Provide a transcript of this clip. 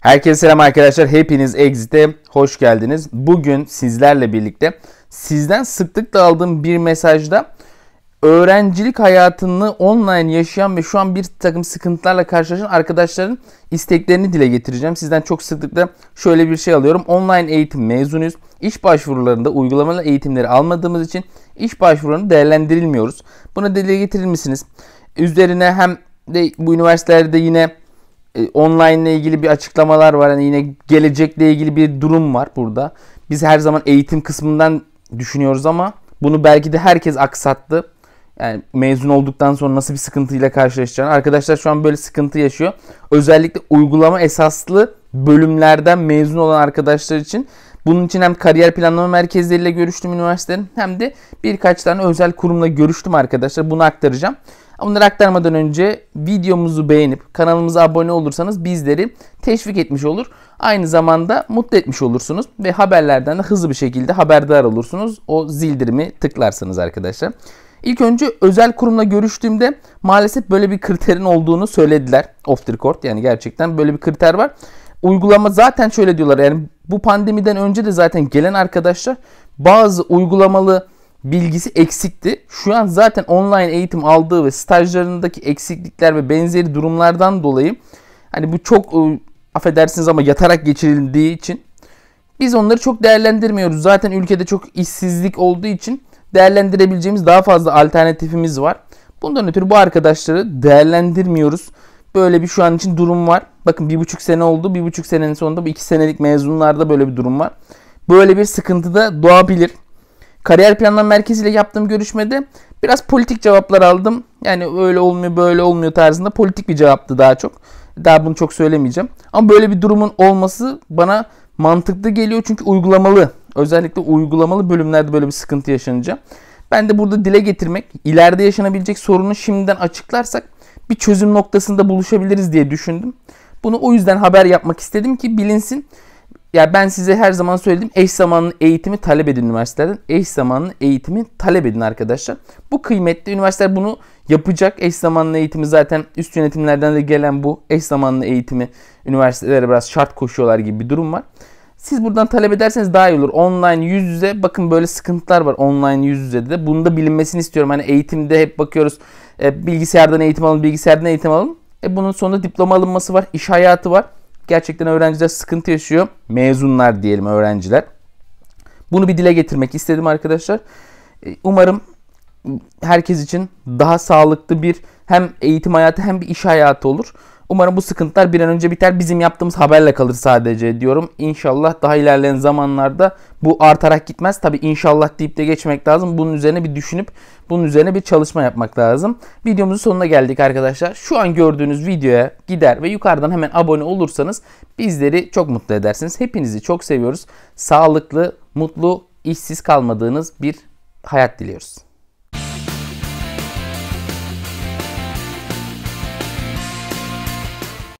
Herkese selam arkadaşlar. Hepiniz Exit'e hoş geldiniz. Bugün sizlerle birlikte sizden sıklıkla aldığım bir mesajda öğrencilik hayatını online yaşayan ve şu an bir takım sıkıntılarla karşılaşan arkadaşların isteklerini dile getireceğim. Sizden çok sıklıkla şöyle bir şey alıyorum. Online eğitim mezunuyuz. İş başvurularında uygulamalı eğitimleri almadığımız için iş başvurularını değerlendirilmiyoruz. Buna dile getirir misiniz? Üzerine hem de bu üniversitelerde yine e, online ile ilgili bir açıklamalar var. Yani yine gelecekle ilgili bir durum var burada. Biz her zaman eğitim kısmından düşünüyoruz ama bunu belki de herkes aksattı. Yani mezun olduktan sonra nasıl bir sıkıntıyla karşılaşacağını. Arkadaşlar şu an böyle sıkıntı yaşıyor. Özellikle uygulama esaslı bölümlerden mezun olan arkadaşlar için bunun için hem kariyer planlama merkezleriyle görüştüm üniversitelerin hem de birkaç tane özel kurumla görüştüm arkadaşlar. Bunu aktaracağım. Bunları aktarmadan önce videomuzu beğenip kanalımıza abone olursanız bizleri teşvik etmiş olur. Aynı zamanda mutlu etmiş olursunuz ve haberlerden de hızlı bir şekilde haberdar olursunuz. O zildirimi tıklarsanız arkadaşlar. İlk önce özel kurumla görüştüğümde maalesef böyle bir kriterin olduğunu söylediler off the record. Yani gerçekten böyle bir kriter var uygulama zaten şöyle diyorlar yani bu pandemiden önce de zaten gelen arkadaşlar bazı uygulamalı bilgisi eksikti. Şu an zaten online eğitim aldığı ve stajlarındaki eksiklikler ve benzeri durumlardan dolayı hani bu çok e, affedersiniz ama yatarak geçirildiği için biz onları çok değerlendirmiyoruz. Zaten ülkede çok işsizlik olduğu için değerlendirebileceğimiz daha fazla alternatifimiz var. Bundan ötürü bu arkadaşları değerlendirmiyoruz böyle bir şu an için durum var. Bakın bir buçuk sene oldu. Bir buçuk senenin sonunda bu iki senelik mezunlarda böyle bir durum var. Böyle bir sıkıntı da doğabilir. Kariyer Planlama merkeziyle yaptığım görüşmede biraz politik cevaplar aldım. Yani öyle olmuyor böyle olmuyor tarzında politik bir cevaptı daha çok. Daha bunu çok söylemeyeceğim. Ama böyle bir durumun olması bana mantıklı geliyor. Çünkü uygulamalı özellikle uygulamalı bölümlerde böyle bir sıkıntı yaşanacak. Ben de burada dile getirmek ileride yaşanabilecek sorunu şimdiden açıklarsak bir çözüm noktasında buluşabiliriz diye düşündüm. Bunu o yüzden haber yapmak istedim ki bilinsin. Ya yani ben size her zaman söyledim eş zamanlı eğitimi talep edin üniversitelerden. Eş zamanlı eğitimi talep edin arkadaşlar. Bu kıymetli üniversiteler bunu yapacak. Eş zamanlı eğitimi zaten üst yönetimlerden de gelen bu eş zamanlı eğitimi üniversitelere biraz şart koşuyorlar gibi bir durum var. Siz buradan talep ederseniz daha iyi olur. Online yüz yüze bakın böyle sıkıntılar var online yüz yüze de. Bunu da bilinmesini istiyorum. Hani eğitimde hep bakıyoruz e, bilgisayardan eğitim alın, bilgisayardan eğitim alın. E, bunun sonunda diploma alınması var, iş hayatı var. Gerçekten öğrenciler sıkıntı yaşıyor. Mezunlar diyelim öğrenciler. Bunu bir dile getirmek istedim arkadaşlar. E, umarım herkes için daha sağlıklı bir hem eğitim hayatı hem bir iş hayatı olur. Umarım bu sıkıntılar bir an önce biter. Bizim yaptığımız haberle kalır sadece diyorum. İnşallah daha ilerleyen zamanlarda bu artarak gitmez. Tabi inşallah deyip de geçmek lazım. Bunun üzerine bir düşünüp bunun üzerine bir çalışma yapmak lazım. Videomuzun sonuna geldik arkadaşlar. Şu an gördüğünüz videoya gider ve yukarıdan hemen abone olursanız bizleri çok mutlu edersiniz. Hepinizi çok seviyoruz. Sağlıklı, mutlu, işsiz kalmadığınız bir hayat diliyoruz.